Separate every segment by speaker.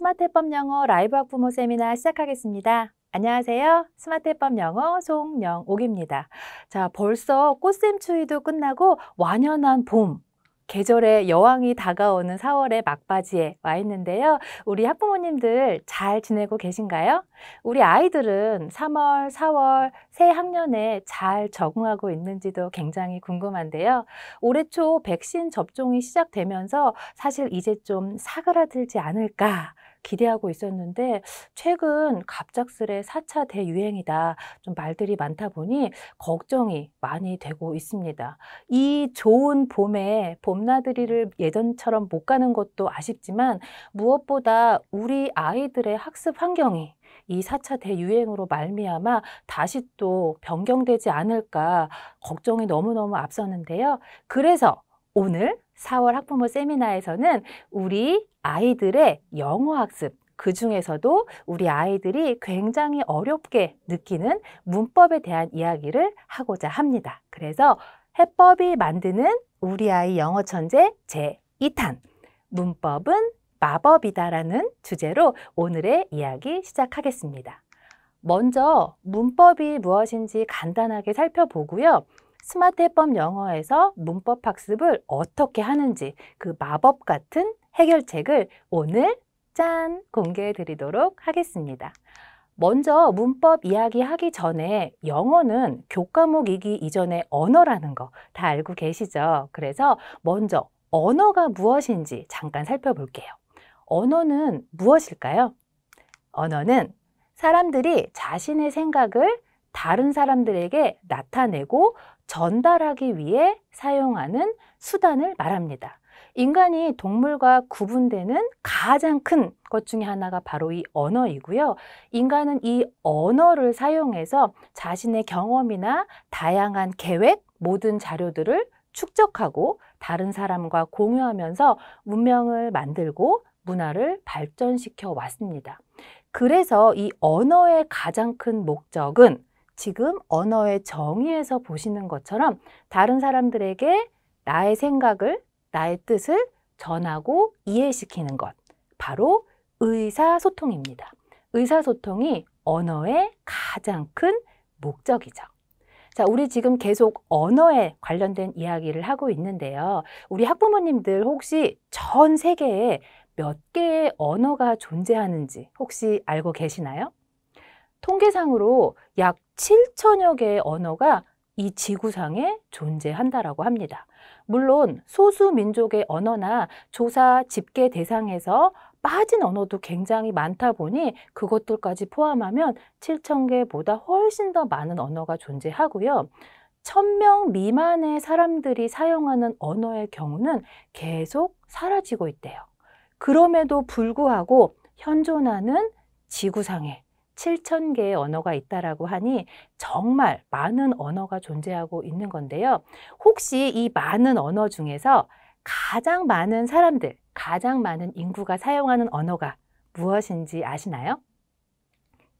Speaker 1: 스마트 해법 영어 라이브 학부모 세미나 시작하겠습니다. 안녕하세요. 스마트 해법 영어 송영옥입니다. 자, 벌써 꽃샘 추위도 끝나고 완연한 봄, 계절의 여왕이 다가오는 4월의 막바지에 와 있는데요. 우리 학부모님들 잘 지내고 계신가요? 우리 아이들은 3월, 4월 새 학년에 잘 적응하고 있는지도 굉장히 궁금한데요. 올해 초 백신 접종이 시작되면서 사실 이제 좀 사그라들지 않을까 기대하고 있었는데 최근 갑작스레 4차 대유행이다 좀 말들이 많다 보니 걱정이 많이 되고 있습니다. 이 좋은 봄에 봄나들이를 예전처럼 못 가는 것도 아쉽지만 무엇보다 우리 아이들의 학습 환경이 이 4차 대유행으로 말미암아 다시 또 변경되지 않을까 걱정이 너무너무 앞섰는데요 그래서 오늘 4월 학부모 세미나에서는 우리 아이들의 영어 학습 그 중에서도 우리 아이들이 굉장히 어렵게 느끼는 문법에 대한 이야기를 하고자 합니다. 그래서 해법이 만드는 우리 아이 영어 천재 제2탄 문법은 마법이다라는 주제로 오늘의 이야기 시작하겠습니다. 먼저 문법이 무엇인지 간단하게 살펴보고요. 스마트 해법 영어에서 문법 학습을 어떻게 하는지 그 마법 같은 해결책을 오늘 짠! 공개해 드리도록 하겠습니다. 먼저 문법 이야기 하기 전에 영어는 교과목이기 이전에 언어라는 거 다 알고 계시죠? 그래서 먼저 언어가 무엇인지 잠깐 살펴볼게요. 언어는 무엇일까요? 언어는 사람들이 자신의 생각을 다른 사람들에게 나타내고 전달하기 위해 사용하는 수단을 말합니다. 인간이 동물과 구분되는 가장 큰 것 중에 하나가 바로 이 언어이고요. 인간은 이 언어를 사용해서 자신의 경험이나 다양한 계획, 모든 자료들을 축적하고 다른 사람과 공유하면서 문명을 만들고 문화를 발전시켜 왔습니다. 그래서 이 언어의 가장 큰 목적은 지금 언어의 정의에서 보시는 것처럼 다른 사람들에게 나의 생각을, 나의 뜻을 전하고 이해시키는 것. 바로 의사소통입니다. 의사소통이 언어의 가장 큰 목적이죠. 자, 우리 지금 계속 언어에 관련된 이야기를 하고 있는데요. 우리 학부모님들 혹시 전 세계에 몇 개의 언어가 존재하는지 혹시 알고 계시나요? 통계상으로 약 7천여 개의 언어가 이 지구상에 존재한다라고 합니다. 물론 소수 민족의 언어나 조사 집계 대상에서 빠진 언어도 굉장히 많다 보니 그것들까지 포함하면 7천 개보다 훨씬 더 많은 언어가 존재하고요. 1000명 미만의 사람들이 사용하는 언어의 경우는 계속 사라지고 있대요. 그럼에도 불구하고 현존하는 지구상에 7천 개의 언어가 있다라고 하니 정말 많은 언어가 존재하고 있는 건데요. 혹시 이 많은 언어 중에서 가장 많은 사람들, 가장 많은 인구가 사용하는 언어가 무엇인지 아시나요?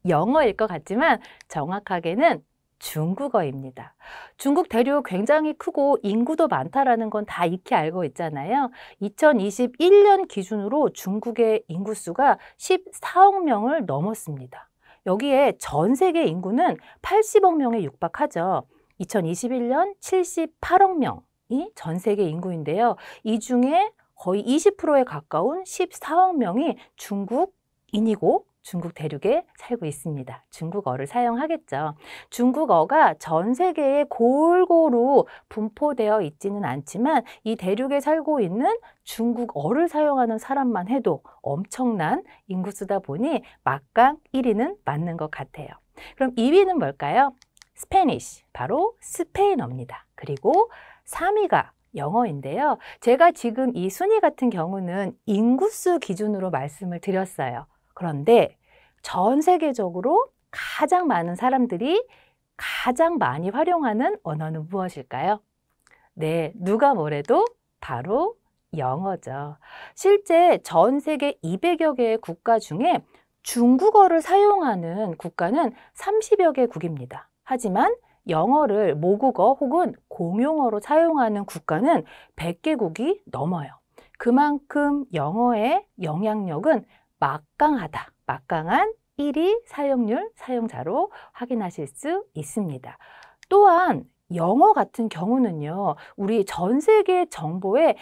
Speaker 1: 영어일 것 같지만 정확하게는 중국어입니다. 중국 대륙 굉장히 크고 인구도 많다라는 건 다 익히 알고 있잖아요. 2021년 기준으로 중국의 인구수가 14억 명을 넘었습니다. 여기에 전 세계 인구는 80억 명에 육박하죠. 2021년 78억 명이 전 세계 인구인데요. 이 중에 거의 20%에 가까운 14억 명이 중국인이고 중국 대륙에 살고 있습니다. 중국어를 사용하겠죠. 중국어가 전 세계에 골고루 분포되어 있지는 않지만 이 대륙에 살고 있는 중국어를 사용하는 사람만 해도 엄청난 인구수다 보니 막강 1위는 맞는 것 같아요. 그럼 2위는 뭘까요? 스페니쉬, 바로 스페인어입니다. 그리고 3위가 영어인데요. 제가 지금 이 순위 같은 경우는 인구수 기준으로 말씀을 드렸어요. 그런데 전 세계적으로 가장 많은 사람들이 가장 많이 활용하는 언어는 무엇일까요? 네, 누가 뭐래도 바로 영어죠. 실제 전 세계 200여 개의 국가 중에 중국어를 사용하는 국가는 30여 개국입니다. 하지만 영어를 모국어 혹은 공용어로 사용하는 국가는 100개국이 넘어요. 그만큼 영어의 영향력은 막강하다 막강한 1위 사용률 사용자로 확인하실 수 있습니다. 또한 영어 같은 경우는요, 우리 전 세계 정보의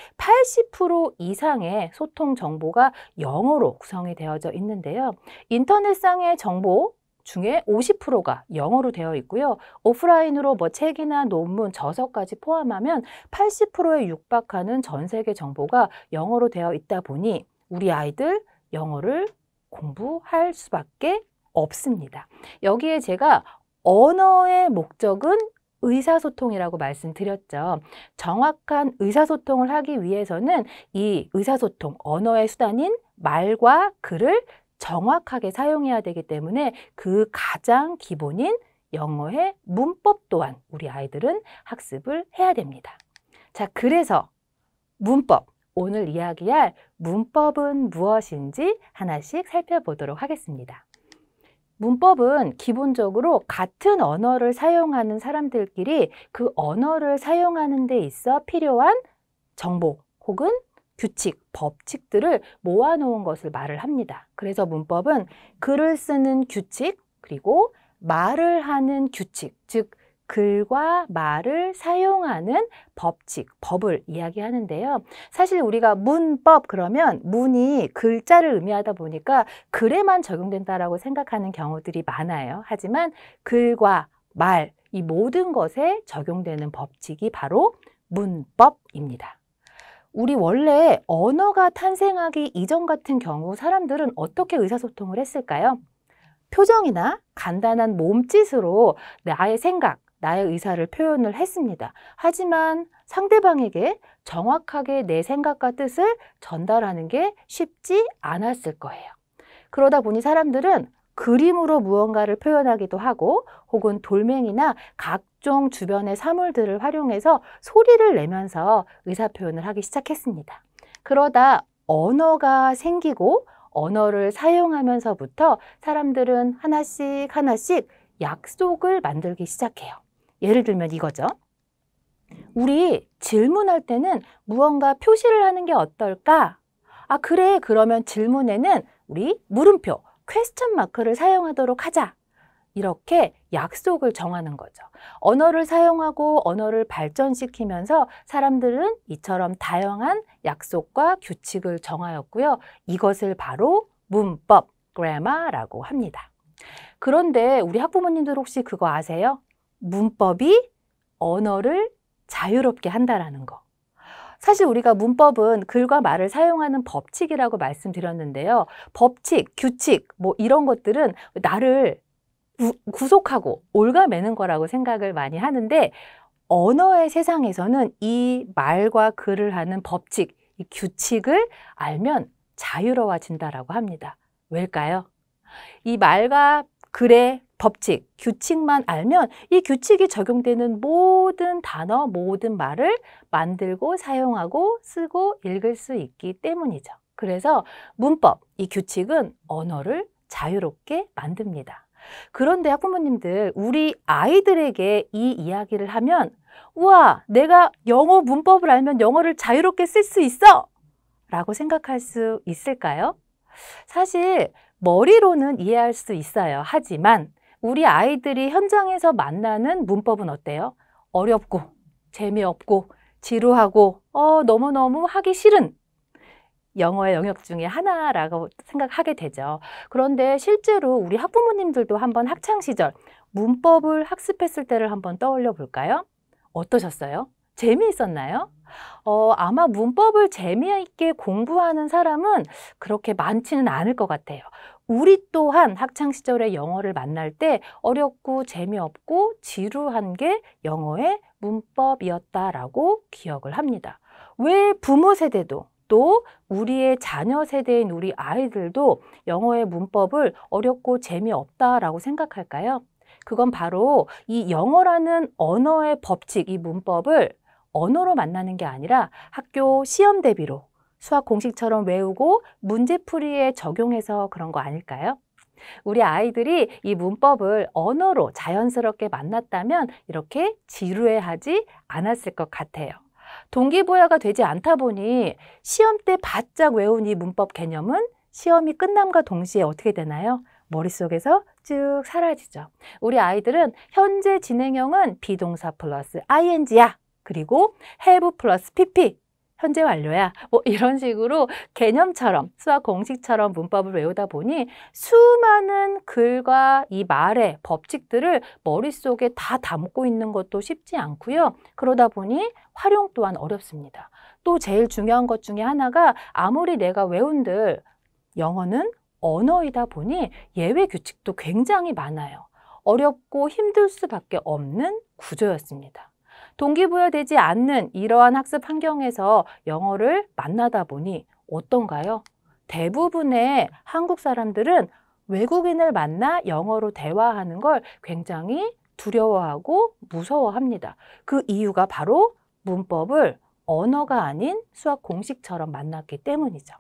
Speaker 1: 80% 이상의 소통 정보가 영어로 구성이 되어져 있는데요. 인터넷상의 정보, 중에 50%가 영어로 되어 있고요. 오프라인으로 뭐 책이나 논문, 저서까지 포함하면 80%에 육박하는 전 세계 정보가 영어로 되어 있다 보니 우리 아이들 영어를 공부할 수밖에 없습니다. 여기에 제가 언어의 목적은 의사소통이라고 말씀드렸죠. 정확한 의사소통을 하기 위해서는 이 의사소통, 언어의 수단인 말과 글을 정확하게 사용해야 되기 때문에 그 가장 기본인 영어의 문법 또한 우리 아이들은 학습을 해야 됩니다. 자, 그래서 문법, 오늘 이야기할 문법은 무엇인지 하나씩 살펴보도록 하겠습니다. 문법은 기본적으로 같은 언어를 사용하는 사람들끼리 그 언어를 사용하는 데 있어 필요한 정보 혹은 규칙, 법칙들을 모아놓은 것을 말을 합니다. 그래서 문법은 글을 쓰는 규칙, 그리고 말을 하는 규칙, 즉 글과 말을 사용하는 법칙, 법을 이야기하는데요. 사실 우리가 문법 그러면 문이 글자를 의미하다 보니까 글에만 적용된다라고 생각하는 경우들이 많아요. 하지만 글과 말, 이 모든 것에 적용되는 법칙이 바로 문법입니다. 우리 원래 언어가 탄생하기 이전 같은 경우 사람들은 어떻게 의사소통을 했을까요? 표정이나 간단한 몸짓으로 나의 생각, 나의 의사를 표현을 했습니다. 하지만 상대방에게 정확하게 내 생각과 뜻을 전달하는 게 쉽지 않았을 거예요. 그러다 보니 사람들은 그림으로 무언가를 표현하기도 하고 혹은 돌멩이나 각종 주변의 사물들을 활용해서 소리를 내면서 의사 표현을 하기 시작했습니다. 그러다 언어가 생기고 언어를 사용하면서부터 사람들은 하나씩 하나씩 약속을 만들기 시작해요. 예를 들면 이거죠. 우리 질문할 때는 무언가 표시를 하는 게 어떨까? 아, 그래. 그러면 질문에는 우리 물음표, 퀘스천 마크를 사용하도록 하자. 이렇게 약속을 정하는 거죠. 언어를 사용하고 언어를 발전시키면서 사람들은 이처럼 다양한 약속과 규칙을 정하였고요. 이것을 바로 문법, g r a m m a 라고 합니다. 그런데 우리 학부모님들 혹시 그거 아세요? 문법이 언어를 자유롭게 한다라는 거. 사실 우리가 문법은 글과 말을 사용하는 법칙이라고 말씀드렸는데요. 법칙, 규칙, 뭐 이런 것들은 나를 구속하고 올가매는 거라고 생각을 많이 하는데 언어의 세상에서는 이 말과 글을 하는 법칙, 이 규칙을 알면 자유로워진다라고 합니다. 왜일까요? 이 말과 글의 법칙, 규칙만 알면 이 규칙이 적용되는 모든 단어, 모든 말을 만들고 사용하고 쓰고 읽을 수 있기 때문이죠. 그래서 문법, 이 규칙은 언어를 자유롭게 만듭니다. 그런데 학부모님들, 우리 아이들에게 이 이야기를 하면 우와, 내가 영어 문법을 알면 영어를 자유롭게 쓸 수 있어! 라고 생각할 수 있을까요? 사실 머리로는 이해할 수 있어요. 하지만 우리 아이들이 현장에서 만나는 문법은 어때요? 어렵고 재미없고 지루하고 어 너무너무 하기 싫은 영어의 영역 중에 하나라고 생각하게 되죠. 그런데 실제로 우리 학부모님들도 한번 학창 시절 문법을 학습했을 때를 한번 떠올려 볼까요? 어떠셨어요? 재미있었나요? 어, 아마 문법을 재미있게 공부하는 사람은 그렇게 많지는 않을 것 같아요. 우리 또한 학창시절에 영어를 만날 때 어렵고 재미없고 지루한 게 영어의 문법이었다라고 기억을 합니다. 왜 부모 세대도 또 우리의 자녀 세대인 우리 아이들도 영어의 문법을 어렵고 재미없다라고 생각할까요? 그건 바로 이 영어라는 언어의 법칙, 이 문법을 언어로 만나는 게 아니라 학교 시험 대비로 수학 공식처럼 외우고 문제풀이에 적용해서 그런 거 아닐까요? 우리 아이들이 이 문법을 언어로 자연스럽게 만났다면 이렇게 지루해하지 않았을 것 같아요. 동기부여가 되지 않다 보니 시험 때 바짝 외운 이 문법 개념은 시험이 끝남과 동시에 어떻게 되나요? 머릿속에서 쭉 사라지죠. 우리 아이들은 현재 진행형은 비동사 플러스 ing야 그리고 have 플러스 pp 현재 완료야. 뭐 이런 식으로 개념처럼 수학 공식처럼 문법을 외우다 보니 수많은 글과 이 말의 법칙들을 머릿속에 다 담고 있는 것도 쉽지 않고요. 그러다 보니 활용 또한 어렵습니다. 또 제일 중요한 것 중에 하나가 아무리 내가 외운들 영어는 언어이다 보니 예외 규칙도 굉장히 많아요. 어렵고 힘들 수밖에 없는 구조였습니다. 동기부여되지 않는 이러한 학습 환경에서 영어를 만나다 보니 어떤가요? 대부분의 한국 사람들은 외국인을 만나 영어로 대화하는 걸 굉장히 두려워하고 무서워합니다. 그 이유가 바로 문법을 언어가 아닌 수학 공식처럼 만났기 때문이죠.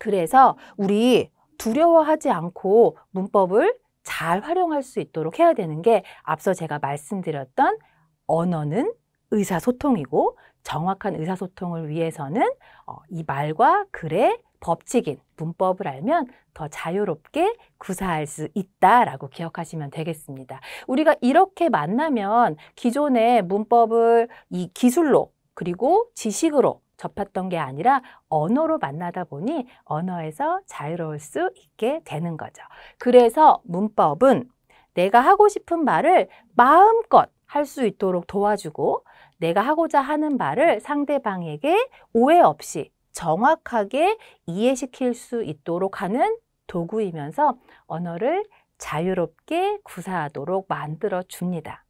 Speaker 1: 그래서 우리 두려워하지 않고 문법을 잘 활용할 수 있도록 해야 되는 게 앞서 제가 말씀드렸던 언어는 의사소통이고 정확한 의사소통을 위해서는 어, 이 말과 글의 법칙인 문법을 알면 더 자유롭게 구사할 수 있다라고 기억하시면 되겠습니다. 우리가 이렇게 만나면 기존의 문법을 이 기술로 그리고 지식으로 접했던 게 아니라 언어로 만나다 보니 언어에서 자유로울 수 있게 되는 거죠. 그래서 문법은 내가 하고 싶은 말을 마음껏 할수 있도록 도와주고 내가 하고자 하는 말을 상대방에게 오해 없이 정확하게 이해시킬 수 있도록 하는 도구이면서 언어를 자유롭게 구사하도록 만들어 줍니다.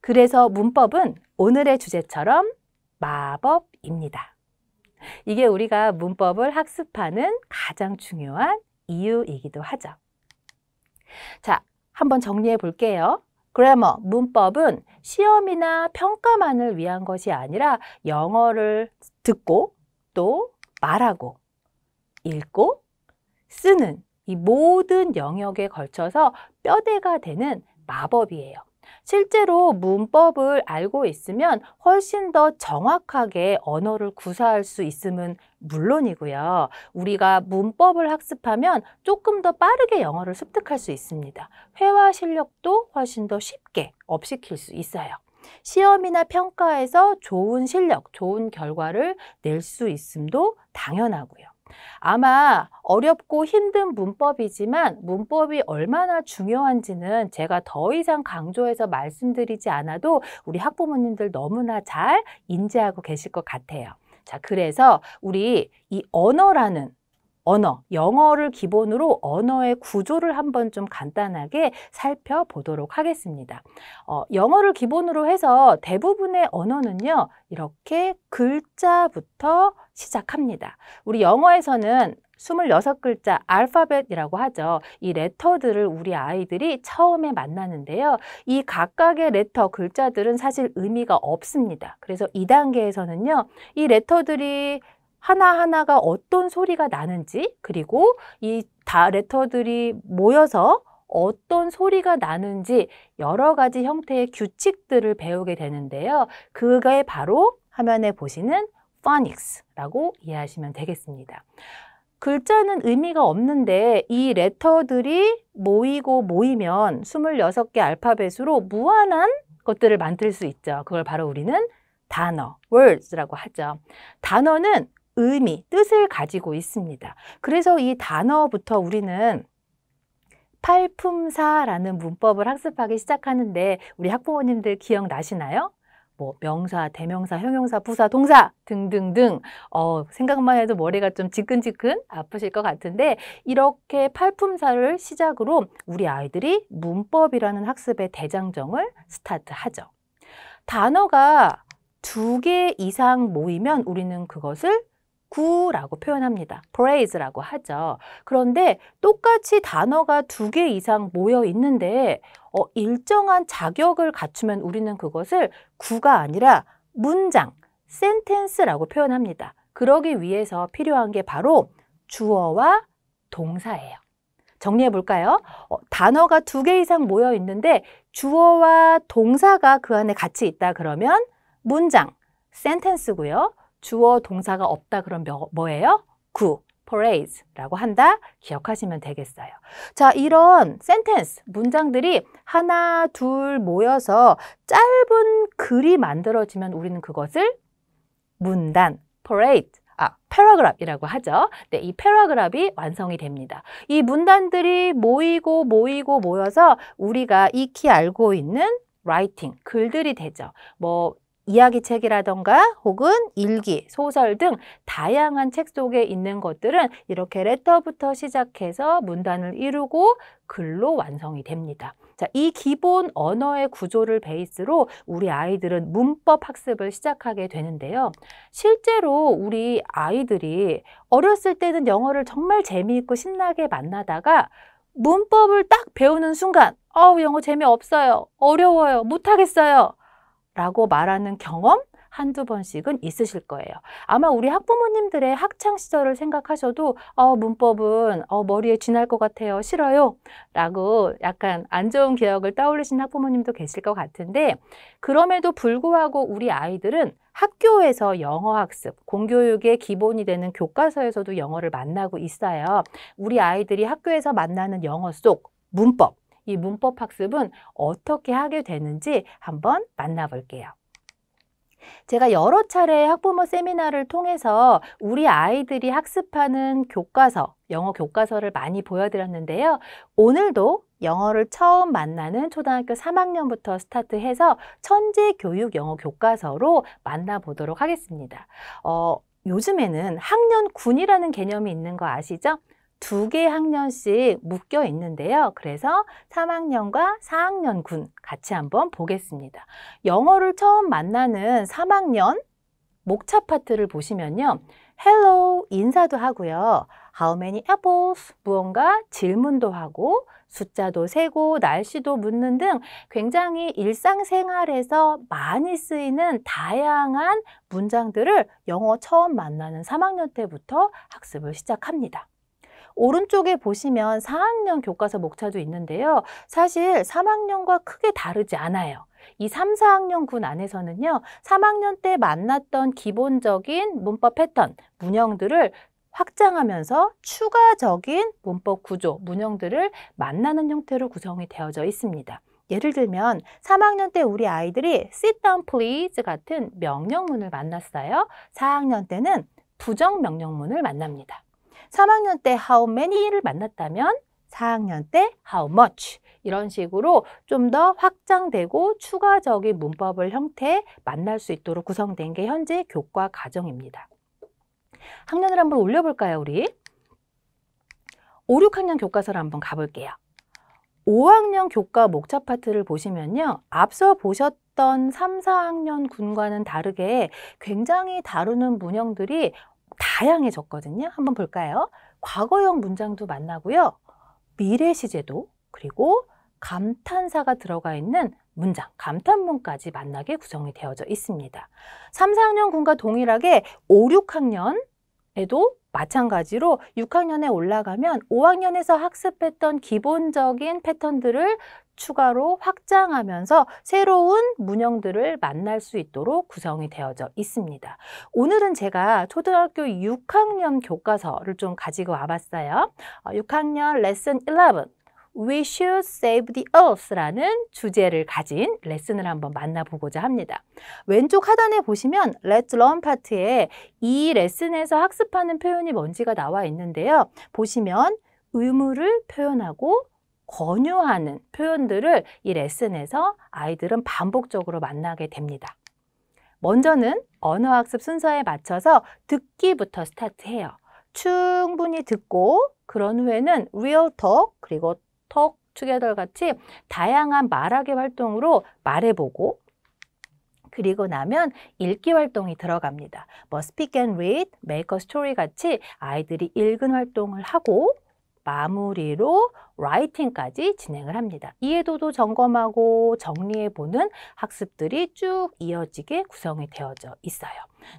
Speaker 1: 그래서 문법은 오늘의 주제처럼 마법입니다. 이게 우리가 문법을 학습하는 가장 중요한 이유이기도 하죠. 자, 한번 정리해 볼게요. 그래머, 문법은 시험이나 평가만을 위한 것이 아니라 영어를 듣고 또 말하고 읽고 쓰는 이 모든 영역에 걸쳐서 뼈대가 되는 마법이에요. 실제로 문법을 알고 있으면 훨씬 더 정확하게 언어를 구사할 수 있음은 물론이고요. 우리가 문법을 학습하면 조금 더 빠르게 영어를 습득할 수 있습니다. 회화 실력도 훨씬 더 쉽게 업시킬 수 있어요. 시험이나 평가에서 좋은 실력, 좋은 결과를 낼 수 있음도 당연하고요. 아마 어렵고 힘든 문법이지만 문법이 얼마나 중요한지는 제가 더 이상 강조해서 말씀드리지 않아도 우리 학부모님들 너무나 잘 인지하고 계실 것 같아요. 자, 그래서 우리 이 언어라는 언어, 영어를 기본으로 언어의 구조를 한번 좀 간단하게 살펴보도록 하겠습니다. 어, 영어를 기본으로 해서 대부분의 언어는요, 이렇게 글자부터 시작합니다. 우리 영어에서는 26글자 알파벳이라고 하죠. 이 레터들을 우리 아이들이 처음에 만나는데요. 이 각각의 레터 글자들은 사실 의미가 없습니다. 그래서 이단계에서는요이 레터들이 하나하나가 어떤 소리가 나는지 그리고 이 다 레터들이 모여서 어떤 소리가 나는지 여러 가지 형태의 규칙들을 배우게 되는데요. 그게 바로 화면에 보시는 phonics라고 이해하시면 되겠습니다. 글자는 의미가 없는데 이 레터들이 모이고 모이면 26개 알파벳으로 무한한 것들을 만들 수 있죠. 그걸 바로 우리는 단어, words라고 하죠. 단어는 의미, 뜻을 가지고 있습니다. 그래서 이 단어부터 우리는 팔품사라는 문법을 학습하기 시작하는데 우리 학부모님들 기억나시나요? 뭐 명사, 대명사, 형용사, 부사, 동사 등등등 어, 생각만 해도 머리가 좀 지끈지끈 아프실 것 같은데 이렇게 팔품사를 시작으로 우리 아이들이 문법이라는 학습의 대장정을 스타트하죠. 단어가 두 개 이상 모이면 우리는 그것을 구라고 표현합니다. phrase라고 하죠. 그런데 똑같이 단어가 두 개 이상 모여 있는데 어, 일정한 자격을 갖추면 우리는 그것을 구가 아니라 문장, 센텐스라고 표현합니다. 그러기 위해서 필요한 게 바로 주어와 동사예요. 정리해 볼까요? 어, 단어가 두 개 이상 모여 있는데 주어와 동사가 그 안에 같이 있다 그러면 문장, 센텐스고요. 주어, 동사가 없다 그럼 뭐, 뭐예요? 구. parade라고 한다 기억하시면 되겠어요. 자, 이런 센텐스 문장들이 하나 둘 모여서 짧은 글이 만들어지면 우리는 그것을 문단 parade 아, 패러그랍이라고 하죠. 네, 이 패러그랍이 완성이 됩니다. 이 문단들이 모이고 모이고 모여서 우리가 익히 알고 있는 라이팅, 글들이 되죠. 뭐 이야기책이라던가 혹은 일기, 소설 등 다양한 책 속에 있는 것들은 이렇게 레터부터 시작해서 문단을 이루고 글로 완성이 됩니다. 자, 이 기본 언어의 구조를 베이스로 우리 아이들은 문법 학습을 시작하게 되는데요. 실제로 우리 아이들이 어렸을 때는 영어를 정말 재미있고 신나게 만나다가 문법을 딱 배우는 순간, 어우, 영어 재미없어요. 어려워요. 못하겠어요. 라고 말하는 경험 한두 번씩은 있으실 거예요. 아마 우리 학부모님들의 학창 시절을 생각하셔도 어, 문법은 어, 머리에 쥐날 것 같아요. 싫어요. 라고 약간 안 좋은 기억을 떠올리신 학부모님도 계실 것 같은데 그럼에도 불구하고 우리 아이들은 학교에서 영어 학습, 공교육의 기본이 되는 교과서에서도 영어를 만나고 있어요. 우리 아이들이 학교에서 만나는 영어 속 문법, 이 문법 학습은 어떻게 하게 되는지 한번 만나볼게요. 제가 여러 차례 학부모 세미나를 통해서 우리 아이들이 학습하는 교과서, 영어 교과서를 많이 보여드렸는데요. 오늘도 영어를 처음 만나는 초등학교 3학년부터 스타트해서 천재 교육 영어 교과서로 만나보도록 하겠습니다. 어, 요즘에는 학년군이라는 개념이 있는 거 아시죠? 두개 학년씩 묶여 있는데요. 그래서 3학년과 4학년 군 같이 한번 보겠습니다. 영어를 처음 만나는 3학년 목차 파트를 보시면요. hello 인사도 하고요. how many apples 무언가 질문도 하고 숫자도 세고 날씨도 묻는 등 굉장히 일상생활에서 많이 쓰이는 다양한 문장들을 영어 처음 만나는 3학년 때부터 학습을 시작합니다. 오른쪽에 보시면 4학년 교과서 목차도 있는데요. 사실 3학년과 크게 다르지 않아요. 이 3, 4학년 군 안에서는요. 3학년 때 만났던 기본적인 문법 패턴, 문형들을 확장하면서 추가적인 문법 구조, 문형들을 만나는 형태로 구성이 되어져 있습니다. 예를 들면 3학년 때 우리 아이들이 sit down please 같은 명령문을 만났어요. 4학년 때는 부정명령문을 만납니다. 3학년 때 how many를 만났다면 4학년 때 how much 이런 식으로 좀 더 확장되고 추가적인 문법을 형태 만날 수 있도록 구성된 게 현재 교과 과정입니다. 학년을 한번 올려볼까요, 우리? 5, 6학년 교과서를 한번 가볼게요. 5학년 교과 목차 파트를 보시면요. 앞서 보셨던 3, 4학년 군과는 다르게 굉장히 다루는 문형들이 다양해졌거든요. 한번 볼까요? 과거형 문장도 만나고요. 미래 시제도 그리고 감탄사가 들어가 있는 문장, 감탄문까지 만나게 구성이 되어져 있습니다. 3, 4학년군과 동일하게 5, 6학년에도 마찬가지로 6학년에 올라가면 5학년에서 학습했던 기본적인 패턴들을 추가로 확장하면서 새로운 문형들을 만날 수 있도록 구성이 되어져 있습니다. 오늘은 제가 초등학교 6학년 교과서를 좀 가지고 와봤어요. 6학년 어, 레슨 11 We should save the earth라는 주제를 가진 레슨을 한번 만나보고자 합니다. 왼쪽 하단에 보시면 Let's learn 파트에 이 레슨에서 학습하는 표현이 뭔지가 나와 있는데요. 보시면 의무를 표현하고 권유하는 표현들을 이 레슨에서 아이들은 반복적으로 만나게 됩니다. 먼저는 언어학습 순서에 맞춰서 듣기부터 스타트해요. 충분히 듣고 그런 후에는 real talk 그리고 턱, 투게덜 같이 다양한 말하기 활동으로 말해보고 그리고 나면 읽기 활동이 들어갑니다. 뭐 speak and read, make a story 같이 아이들이 읽은 활동을 하고 마무리로 라이팅까지 진행을 합니다. 이해도도 점검하고 정리해보는 학습들이 쭉 이어지게 구성이 되어져 있어요.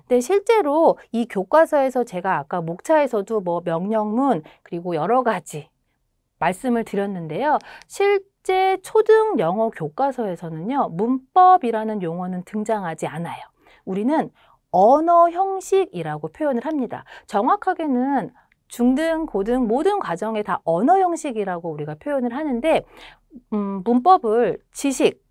Speaker 1: 근데 실제로 이 교과서에서 제가 아까 목차에서도 뭐 명령문 그리고 여러 가지 말씀을 드렸는데요. 실제 초등 영어 교과서에서는요, 문법이라는 용어는 등장하지 않아요. 우리는 언어 형식이라고 표현을 합니다. 정확하게는 중등, 고등 모든 과정에 다 언어 형식이라고 우리가 표현을 하는데 음, 문법을 지식,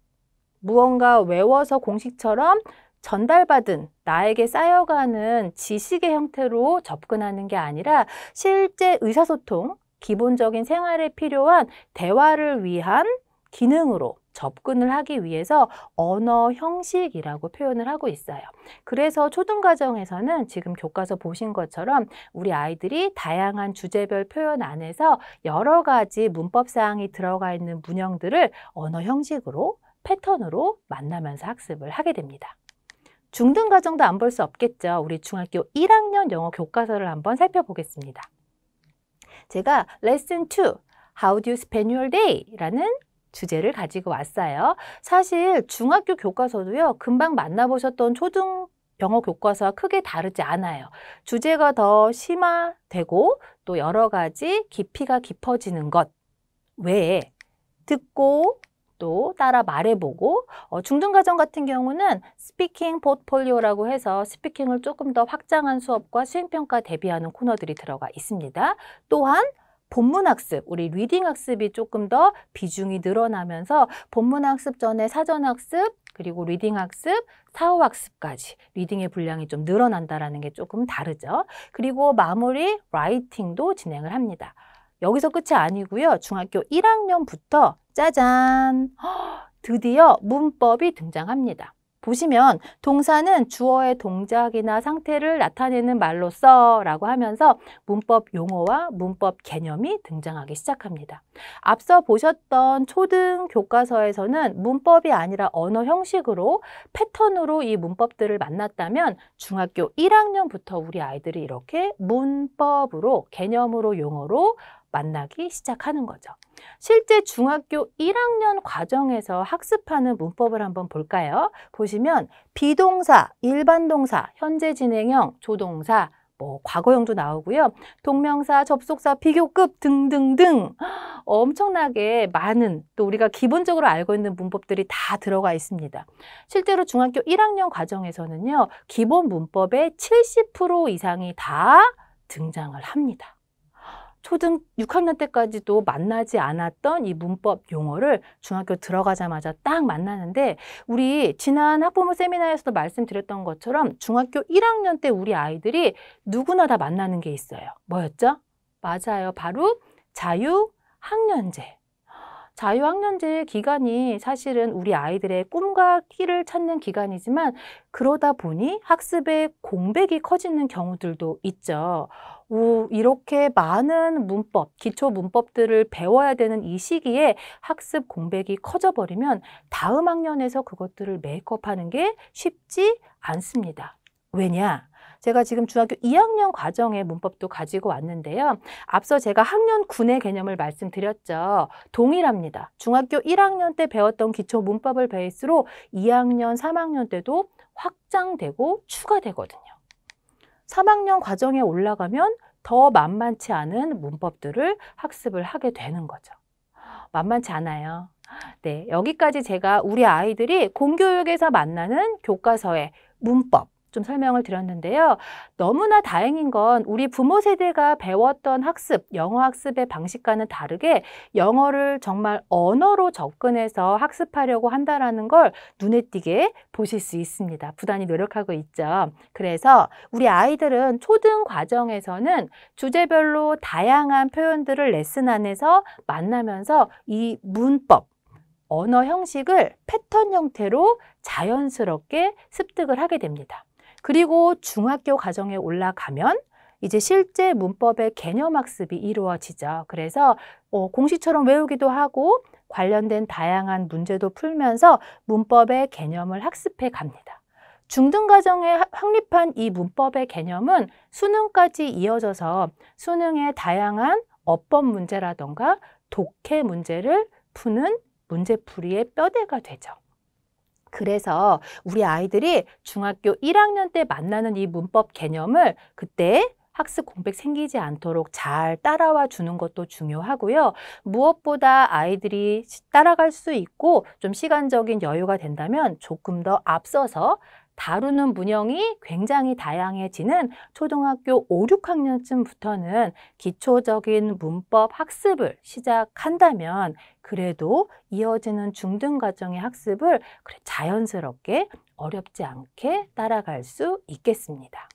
Speaker 1: 무언가 외워서 공식처럼 전달받은 나에게 쌓여가는 지식의 형태로 접근하는 게 아니라 실제 의사소통, 기본적인 생활에 필요한 대화를 위한 기능으로 접근을 하기 위해서 언어 형식이라고 표현을 하고 있어요. 그래서 초등과정에서는 지금 교과서 보신 것처럼 우리 아이들이 다양한 주제별 표현 안에서 여러 가지 문법 사항이 들어가 있는 문형들을 언어 형식으로 패턴으로 만나면서 학습을 하게 됩니다. 중등 과정도 안 볼 수 없겠죠. 우리 중학교 1학년 영어 교과서를 한번 살펴보겠습니다. 제가 레슨 2 How do you spend your day? 라는 주제를 가지고 왔어요. 사실 중학교 교과서도요. 금방 만나보셨던 초등 영어 교과서와 크게 다르지 않아요. 주제가 더 심화되고 또 여러 가지 깊이가 깊어지는 것 외에 듣고 또 따라 말해보고 어, 중등과정 같은 경우는 스피킹 포트폴리오라고 해서 스피킹을 조금 더 확장한 수업과 수행평가 대비하는 코너들이 들어가 있습니다. 또한 본문 학습, 우리 리딩 학습이 조금 더 비중이 늘어나면서 본문 학습 전에 사전 학습, 그리고 리딩 학습, 사후 학습까지 리딩의 분량이 좀 늘어난다라는 게 조금 다르죠. 그리고 마무리 라이팅도 진행을 합니다. 여기서 끝이 아니고요. 중학교 1학년부터 짜잔! 드디어 문법이 등장합니다. 보시면 동사는 주어의 동작이나 상태를 나타내는 말로써 라고 하면서 문법 용어와 문법 개념이 등장하기 시작합니다. 앞서 보셨던 초등 교과서에서는 문법이 아니라 언어 형식으로 패턴으로 이 문법들을 만났다면 중학교 1학년부터 우리 아이들이 이렇게 문법으로 개념으로 용어로 만나기 시작하는 거죠. 실제 중학교 1학년 과정에서 학습하는 문법을 한번 볼까요? 보시면 비동사, 일반동사, 현재 진행형, 조동사, 뭐 과거형도 나오고요. 동명사, 접속사, 비교급 등등등 엄청나게 많은 또 우리가 기본적으로 알고 있는 문법들이 다 들어가 있습니다. 실제로 중학교 1학년 과정에서는요. 기본 문법의 70% 이상이 다 등장을 합니다. 초등 6학년 때까지도 만나지 않았던 이 문법 용어를 중학교 들어가자마자 딱 만나는데 우리 지난 학부모 세미나에서도 말씀드렸던 것처럼 중학교 1학년 때 우리 아이들이 누구나 다 만나는 게 있어요. 뭐였죠? 맞아요. 바로 자유학년제. 자유학년제 기간이 사실은 우리 아이들의 꿈과 끼를 찾는 기간이지만 그러다 보니 학습의 공백이 커지는 경우들도 있죠. 오, 이렇게 많은 문법, 기초 문법들을 배워야 되는 이 시기에 학습 공백이 커져버리면 다음 학년에서 그것들을 메이크업하는 게 쉽지 않습니다. 왜냐? 제가 지금 중학교 2학년 과정의 문법도 가지고 왔는데요. 앞서 제가 학년 군의 개념을 말씀드렸죠. 동일합니다. 중학교 1학년 때 배웠던 기초 문법을 베이스로 2학년, 3학년 때도 확장되고 추가되거든요. 3학년 과정에 올라가면 더 만만치 않은 문법들을 학습을 하게 되는 거죠. 만만치 않아요. 네, 여기까지 제가 우리 아이들이 공교육에서 만나는 교과서의 문법, 좀 설명을 드렸는데요. 너무나 다행인 건 우리 부모 세대가 배웠던 학습, 영어 학습의 방식과는 다르게 영어를 정말 언어로 접근해서 학습하려고 한다라는 걸 눈에 띄게 보실 수 있습니다. 부단히 노력하고 있죠. 그래서 우리 아이들은 초등 과정에서는 주제별로 다양한 표현들을 레슨 안에서 만나면서 이 문법, 언어 형식을 패턴 형태로 자연스럽게 습득을 하게 됩니다. 그리고 중학교 과정에 올라가면 이제 실제 문법의 개념 학습이 이루어지죠. 그래서 어, 공식처럼 외우기도 하고 관련된 다양한 문제도 풀면서 문법의 개념을 학습해 갑니다. 중등 과정에 확립한 이 문법의 개념은 수능까지 이어져서 수능의 다양한 어법 문제라던가 독해 문제를 푸는 문제풀이의 뼈대가 되죠. 그래서 우리 아이들이 중학교 1학년 때 만나는 이 문법 개념을 그때 학습 공백 생기지 않도록 잘 따라와 주는 것도 중요하고요. 무엇보다 아이들이 따라갈 수 있고 좀 시간적인 여유가 된다면 조금 더 앞서서 다루는 문형이 굉장히 다양해지는 초등학교 5, 6학년쯤부터는 기초적인 문법 학습을 시작한다면 그래도 이어지는 중등 과정의 학습을 자연스럽게 어렵지 않게 따라갈 수 있겠습니다.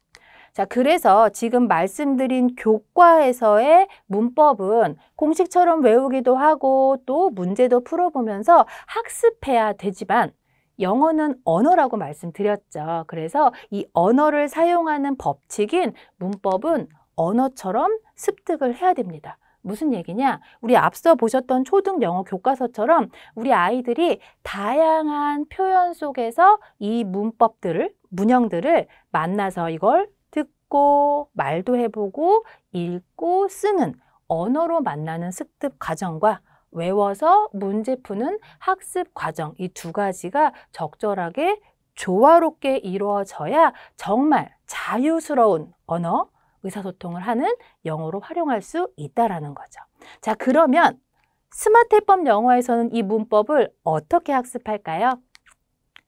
Speaker 1: 자, 그래서 지금 말씀드린 교과에서의 문법은 공식처럼 외우기도 하고 또 문제도 풀어보면서 학습해야 되지만 영어는 언어라고 말씀드렸죠. 그래서 이 언어를 사용하는 법칙인 문법은 언어처럼 습득을 해야 됩니다. 무슨 얘기냐? 우리 앞서 보셨던 초등 영어 교과서처럼 우리 아이들이 다양한 표현 속에서 이 문법들을, 문형들을 만나서 이걸 듣고, 말도 해보고, 읽고, 쓰는 언어로 만나는 습득 과정과 외워서 문제 푸는 학습 과정 이 두 가지가 적절하게 조화롭게 이루어져야 정말 자유스러운 언어, 의사소통을 하는 영어로 활용할 수 있다라는 거죠. 자, 그러면 스마트 법 영어에서는 이 문법을 어떻게 학습할까요?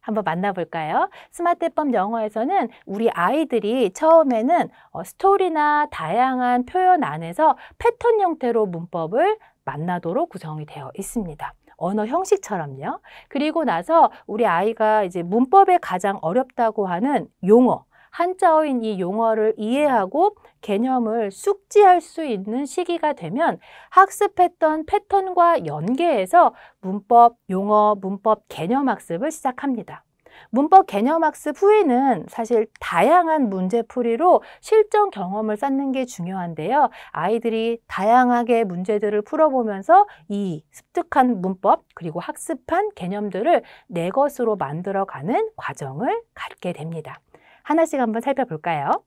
Speaker 1: 한번 만나볼까요? 스마트 법 영어에서는 우리 아이들이 처음에는 어, 스토리나 다양한 표현 안에서 패턴 형태로 문법을 만나도록 구성이 되어 있습니다. 언어 형식처럼요. 그리고 나서 우리 아이가 이제 문법에 가장 어렵다고 하는 용어, 한자어인 이 용어를 이해하고 개념을 숙지할 수 있는 시기가 되면 학습했던 패턴과 연계해서 문법, 용어, 문법 개념 학습을 시작합니다. 문법 개념학습 후에는 사실 다양한 문제풀이로 실전 경험을 쌓는 게 중요한데요. 아이들이 다양하게 문제들을 풀어보면서 이 습득한 문법 그리고 학습한 개념들을 내 것으로 만들어가는 과정을 갖게 됩니다. 하나씩 한번 살펴볼까요?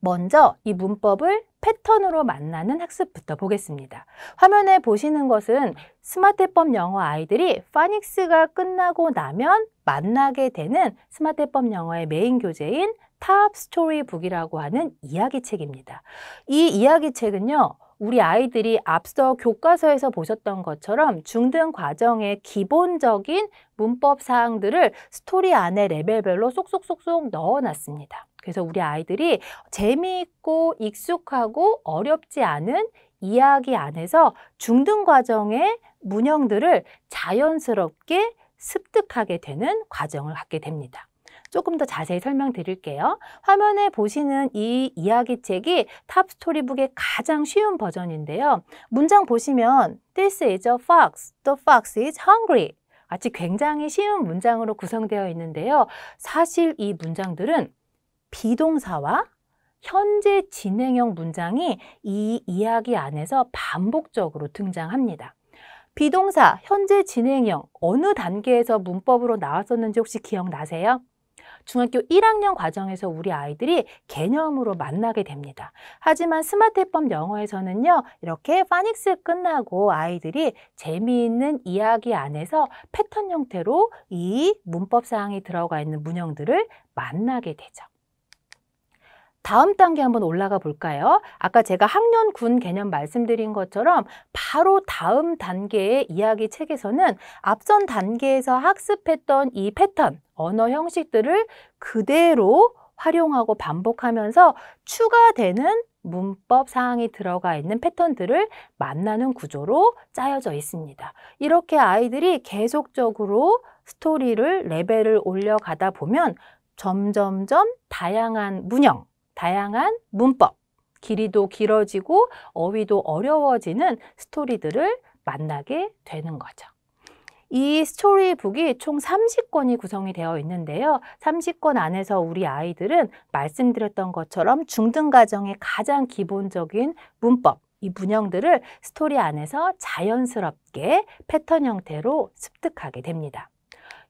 Speaker 1: 먼저 이 문법을 패턴으로 만나는 학습부터 보겠습니다. 화면에 보시는 것은 스마트법 영어 아이들이 파닉스가 끝나고 나면 만나게 되는 스마트법 영어의 메인 교재인 탑 스토리북이라고 하는 이야기책입니다. 이 이야기책은요. 우리 아이들이 앞서 교과서에서 보셨던 것처럼 중등 과정의 기본적인 문법 사항들을 스토리 안에 레벨별로 쏙쏙쏙쏙 넣어놨습니다. 그래서 우리 아이들이 재미있고 익숙하고 어렵지 않은 이야기 안에서 중등 과정의 문형들을 자연스럽게 습득하게 되는 과정을 갖게 됩니다. 조금 더 자세히 설명드릴게요. 화면에 보시는 이 이야기책이 탑스토리북의 가장 쉬운 버전인데요. 문장 보시면 This is a fox. The fox is hungry. 같이 굉장히 쉬운 문장으로 구성되어 있는데요. 사실 이 문장들은 비동사와 현재 진행형 문장이 이 이야기 안에서 반복적으로 등장합니다. 비동사, 현재 진행형 어느 단계에서 문법으로 나왔었는지 혹시 기억나세요? 중학교 1학년 과정에서 우리 아이들이 개념으로 만나게 됩니다. 하지만 스마트 해법 영어에서는요. 이렇게 파닉스 끝나고 아이들이 재미있는 이야기 안에서 패턴 형태로 이 문법 사항이 들어가 있는 문형들을 만나게 되죠. 다음 단계 한번 올라가 볼까요? 아까 제가 학년군 개념 말씀드린 것처럼 바로 다음 단계의 이야기 책에서는 앞선 단계에서 학습했던 이 패턴, 언어 형식들을 그대로 활용하고 반복하면서 추가되는 문법 사항이 들어가 있는 패턴들을 만나는 구조로 짜여져 있습니다. 이렇게 아이들이 계속적으로 스토리를 레벨을 올려가다 보면 점점점 다양한 문형, 다양한 문법, 길이도 길어지고 어휘도 어려워지는 스토리들을 만나게 되는 거죠. 이 스토리북이 총 30권이 구성이 되어 있는데요. 30권 안에서 우리 아이들은 말씀드렸던 것처럼 중등가정의 가장 기본적인 문법, 이 문형들을 스토리 안에서 자연스럽게 패턴 형태로 습득하게 됩니다.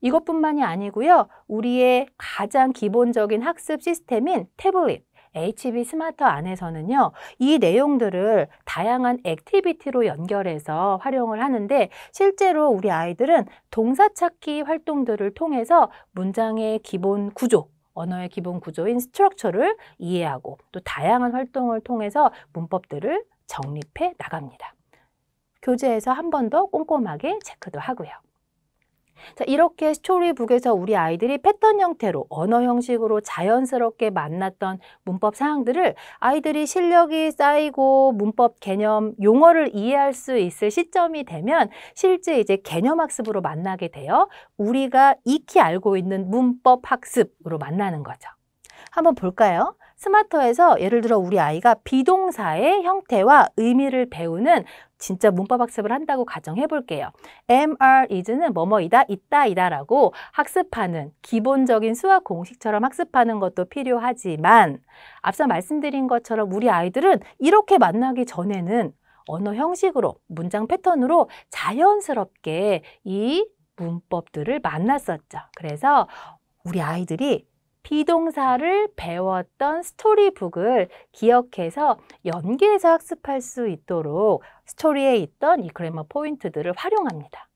Speaker 1: 이것뿐만이 아니고요. 우리의 가장 기본적인 학습 시스템인 태블릿, HB 스마트 안에서는요, 이 내용들을 다양한 액티비티로 연결해서 활용을 하는데 실제로 우리 아이들은 동사찾기 활동들을 통해서 문장의 기본 구조, 언어의 기본 구조인 스트럭처를 이해하고 또 다양한 활동을 통해서 문법들을 정립해 나갑니다. 교재에서 한 번 더 꼼꼼하게 체크도 하고요. 자, 이렇게 스토리북에서 우리 아이들이 패턴 형태로 언어 형식으로 자연스럽게 만났던 문법 사항들을 아이들이 실력이 쌓이고 문법 개념 용어를 이해할 수 있을 시점이 되면 실제 이제 개념 학습으로 만나게 되어 우리가 익히 알고 있는 문법 학습으로 만나는 거죠. 한번 볼까요? 스마터에서 예를 들어 우리 아이가 비동사의 형태와 의미를 배우는 진짜 문법 학습을 한다고 가정해 볼게요. m r is는 뭐뭐이다, 있다, 이다라고 학습하는 기본적인 수학 공식처럼 학습하는 것도 필요하지만 앞서 말씀드린 것처럼 우리 아이들은 이렇게 만나기 전에는 언어 형식으로 문장 패턴으로 자연스럽게 이 문법들을 만났었죠. 그래서 우리 아이들이 비동사를 배웠던 스토리북을 기억해서 연계해서 학습할 수 있도록 스토리에 있던 이 그래머 포인트들을 활용합니다.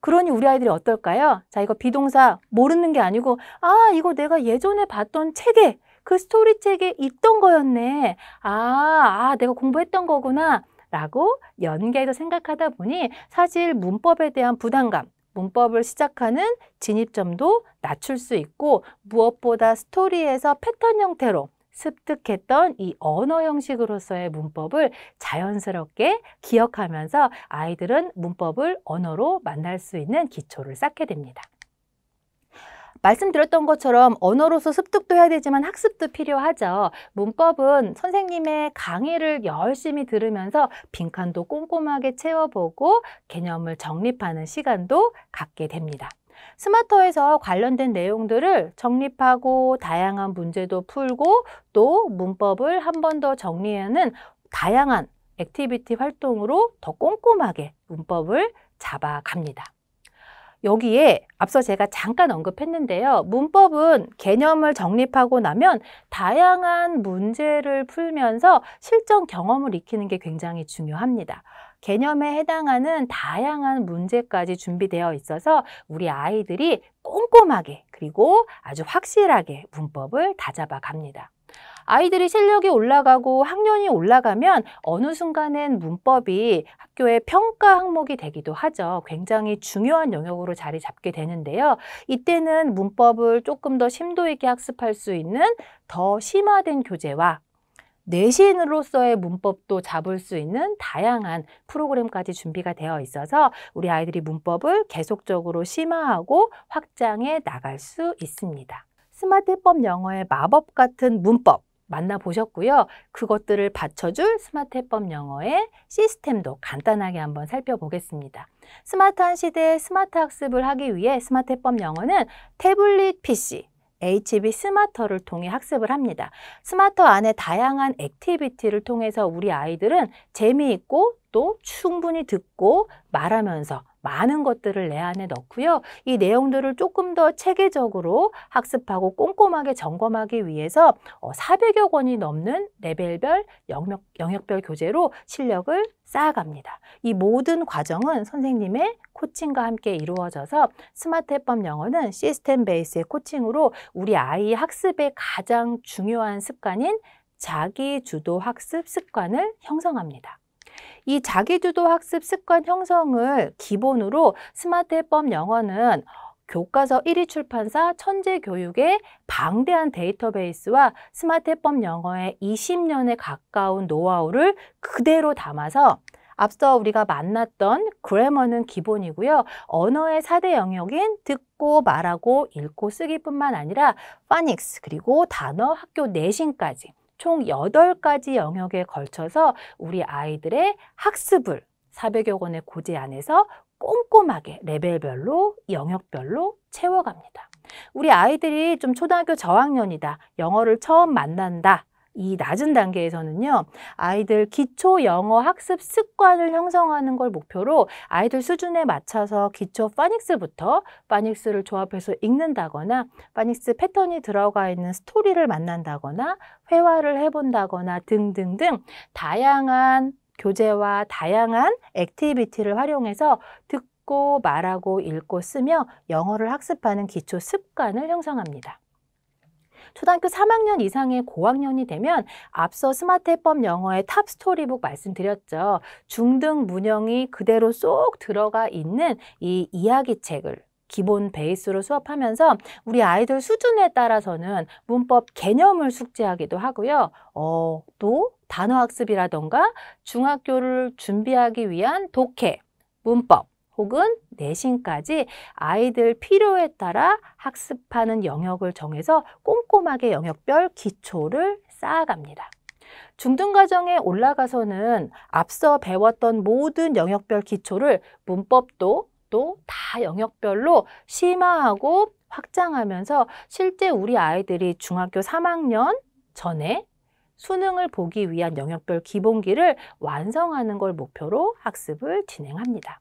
Speaker 1: 그러니 우리 아이들이 어떨까요? 자, 이거 비동사 모르는 게 아니고 아, 이거 내가 예전에 봤던 책에 그 스토리 책에 있던 거였네. 아, 아 내가 공부했던 거구나. 라고 연계해서 생각하다 보니 사실 문법에 대한 부담감, 문법을 시작하는 진입점도 낮출 수 있고 무엇보다 스토리에서 패턴 형태로 습득했던 이 언어 형식으로서의 문법을 자연스럽게 기억하면서 아이들은 문법을 언어로 만날 수 있는 기초를 쌓게 됩니다. 말씀드렸던 것처럼 언어로서 습득도 해야 되지만 학습도 필요하죠. 문법은 선생님의 강의를 열심히 들으면서 빈칸도 꼼꼼하게 채워보고 개념을 정립하는 시간도 갖게 됩니다. 스마터에서 관련된 내용들을 정립하고 다양한 문제도 풀고 또 문법을 한 번 더 정리하는 다양한 액티비티 활동으로 더 꼼꼼하게 문법을 잡아갑니다. 여기에 앞서 제가 잠깐 언급했는데요. 문법은 개념을 정립하고 나면 다양한 문제를 풀면서 실전 경험을 익히는 게 굉장히 중요합니다. 개념에 해당하는 다양한 문제까지 준비되어 있어서 우리 아이들이 꼼꼼하게 그리고 아주 확실하게 문법을 다잡아 갑니다. 아이들이 실력이 올라가고 학년이 올라가면 어느 순간엔 문법이 학교의 평가 항목이 되기도 하죠. 굉장히 중요한 영역으로 자리 잡게 되는데요. 이때는 문법을 조금 더 심도 있게 학습할 수 있는 더 심화된 교재와 내신으로서의 문법도 잡을 수 있는 다양한 프로그램까지 준비가 되어 있어서 우리 아이들이 문법을 계속적으로 심화하고 확장해 나갈 수 있습니다. 스마트 해법 영어의 마법 같은 문법 만나보셨고요. 그것들을 받쳐줄 스마트 해법 영어의 시스템도 간단하게 한번 살펴보겠습니다. 스마트한 시대에 스마트 학습을 하기 위해 스마트 해법 영어는 태블릿 PC, HB 스마터를 통해 학습을 합니다. 스마터 안에 다양한 액티비티를 통해서 우리 아이들은 재미있고 또 충분히 듣고 말하면서 많은 것들을 내 안에 넣고요. 이 내용들을 조금 더 체계적으로 학습하고 꼼꼼하게 점검하기 위해서 400여 어, 권이 넘는 레벨별 영역, 영역별 교재로 실력을 쌓아갑니다. 이 모든 과정은 선생님의 코칭과 함께 이루어져서 스마트 해법 영어는 시스템 베이스의 코칭으로 우리 아이 학습의 가장 중요한 습관인 자기 주도 학습 습관을 형성합니다. 이 자기주도 학습 습관 형성을 기본으로 스마트 해법 영어는 교과서 1위 출판사 천재교육의 방대한 데이터베이스와 스마트 해법 영어의 20년에 가까운 노하우를 그대로 담아서 앞서 우리가 만났던 그래머는 기본이고요. 언어의 4대 영역인 듣고 말하고 읽고 쓰기뿐만 아니라 파닉스 그리고 단어 학교 내신까지 총8 가지 영역에 걸쳐서 우리 아이들의 학습을 400여 권의 고지 안에서 꼼꼼하게 레벨별로 영역별로 채워갑니다. 우리 아이들이 좀 초등학교 저학년이다, 영어를 처음 만난다 이 낮은 단계에서는요, 아이들 기초 영어 학습 습관을 형성하는 걸 목표로 아이들 수준에 맞춰서 기초 파닉스부터 파닉스를 조합해서 읽는다거나 파닉스 패턴이 들어가 있는 스토리를 만난다거나 회화를 해본다거나 등등등 다양한 교재와 다양한 액티비티를 활용해서 듣고 말하고 읽고 쓰며 영어를 학습하는 기초 습관을 형성합니다. 초등학교 3학년 이상의 고학년이 되면 앞서 스마트 해법 영어의 탑 스토리북 말씀드렸죠. 중등 문형이 그대로 쏙 들어가 있는 이 이야기책을 기본 베이스로 수업하면서 우리 아이들 수준에 따라서는 문법 개념을 숙지하기도 하고요. 어, 또 단어 학습이라던가 중학교를 준비하기 위한 독해, 문법, 혹은 내신까지 아이들 필요에 따라 학습하는 영역을 정해서 꼼꼼하게 영역별 기초를 쌓아갑니다. 중등과정에 올라가서는 앞서 배웠던 모든 영역별 기초를 문법도 또 다 영역별로 심화하고 확장하면서 실제 우리 아이들이 중학교 3학년 전에 수능을 보기 위한 영역별 기본기를 완성하는 걸 목표로 학습을 진행합니다.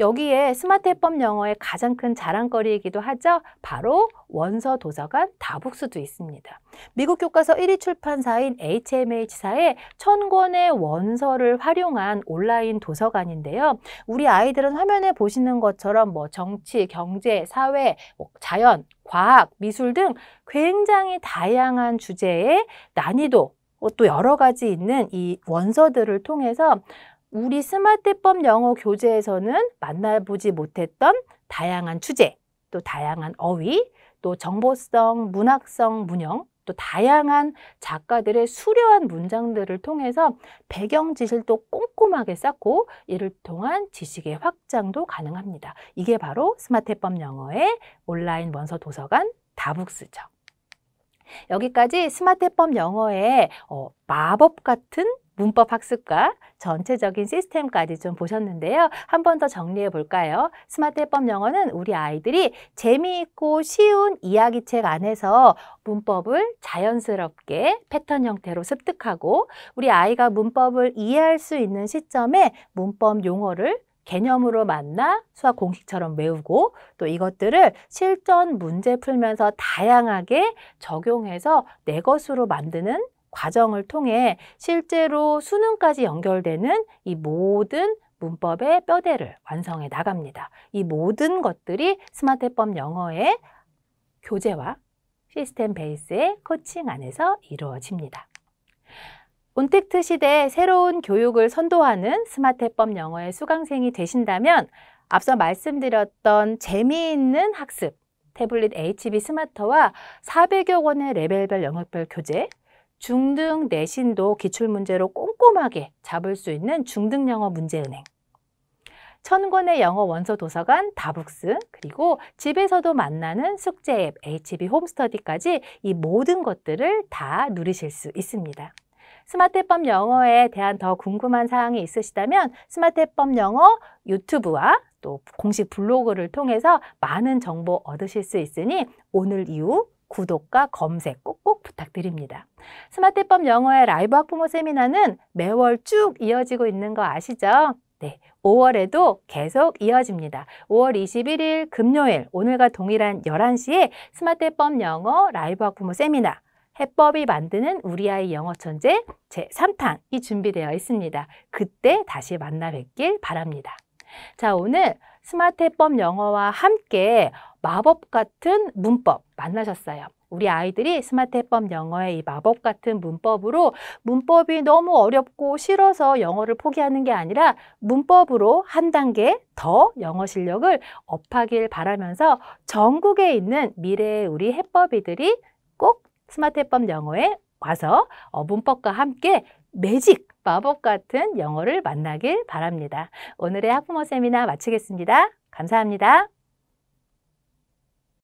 Speaker 1: 여기에 스마트 해법 영어의 가장 큰 자랑거리이기도 하죠. 바로 원서 도서관 다북수도 있습니다. 미국 교과서 1위 출판사인 HMH사의 천 권의 원서를 활용한 온라인 도서관인데요. 우리 아이들은 화면에 보시는 것처럼 뭐 정치, 경제, 사회, 뭐 자연, 과학, 미술 등 굉장히 다양한 주제의 난이도, 어, 또 여러 가지 있는 이 원서들을 통해서 우리 스마트법 영어 교재에서는 만나보지 못했던 다양한 주제, 또 다양한 어휘, 또 정보성, 문학성, 문형, 또 다양한 작가들의 수려한 문장들을 통해서 배경 지식도 꼼꼼하게 쌓고 이를 통한 지식의 확장도 가능합니다. 이게 바로 스마트법 영어의 온라인 원서 도서관 다북스죠. 여기까지 스마트법 영어의 어, 마법 같은 문법 학습과 전체적인 시스템까지 좀 보셨는데요. 한 번 더 정리해 볼까요? 스마트 해법 영어는 우리 아이들이 재미있고 쉬운 이야기책 안에서 문법을 자연스럽게 패턴 형태로 습득하고 우리 아이가 문법을 이해할 수 있는 시점에 문법 용어를 개념으로 만나 수학 공식처럼 외우고 또 이것들을 실전 문제 풀면서 다양하게 적용해서 내 것으로 만드는 과정을 통해 실제로 수능까지 연결되는 이 모든 문법의 뼈대를 완성해 나갑니다. 이 모든 것들이 스마트 법 영어의 교재와 시스템 베이스의 코칭 안에서 이루어집니다. 온택트 시대에 새로운 교육을 선도하는 스마트 법 영어의 수강생이 되신다면 앞서 말씀드렸던 재미있는 학습, 태블릿 HB 스마터와 400여 권의 레벨별 영역별 교재, 중등 내신도 기출문제로 꼼꼼하게 잡을 수 있는 중등영어 문제은행 천권의 영어 원서 도서관 다북스 그리고 집에서도 만나는 숙제 앱 HB 홈스터디까지 이 모든 것들을 다 누리실 수 있습니다. 스마트 법 영어에 대한 더 궁금한 사항이 있으시다면 스마트 법 영어 유튜브와 또 공식 블로그를 통해서 많은 정보 얻으실 수 있으니 오늘 이후 구독과 검색 꼭꼭 부탁드립니다. 스마트법 영어의 라이브 학부모 세미나는 매월 쭉 이어지고 있는 거 아시죠? 네, 5월에도 계속 이어집니다. 5월 21일 금요일 오늘과 동일한 11시에 스마트법 영어 라이브 학부모 세미나 해법이 만드는 우리 아이 영어 천재 제3탄이 준비되어 있습니다. 그때 다시 만나 뵙길 바랍니다. 자, 오늘 스마트 해법 영어와 함께 마법 같은 문법 만나셨어요. 우리 아이들이 스마트 해법 영어의 이 마법 같은 문법으로 문법이 너무 어렵고 싫어서 영어를 포기하는 게 아니라 문법으로 한 단계 더 영어 실력을 업하길 바라면서 전국에 있는 미래의 우리 해법이들이 꼭 스마트 해법 영어에 와서 어, 문법과 함께 매직 마법 같은 영어를 만나길 바랍니다. 오늘의 학부모 세미나 마치겠습니다. 감사합니다.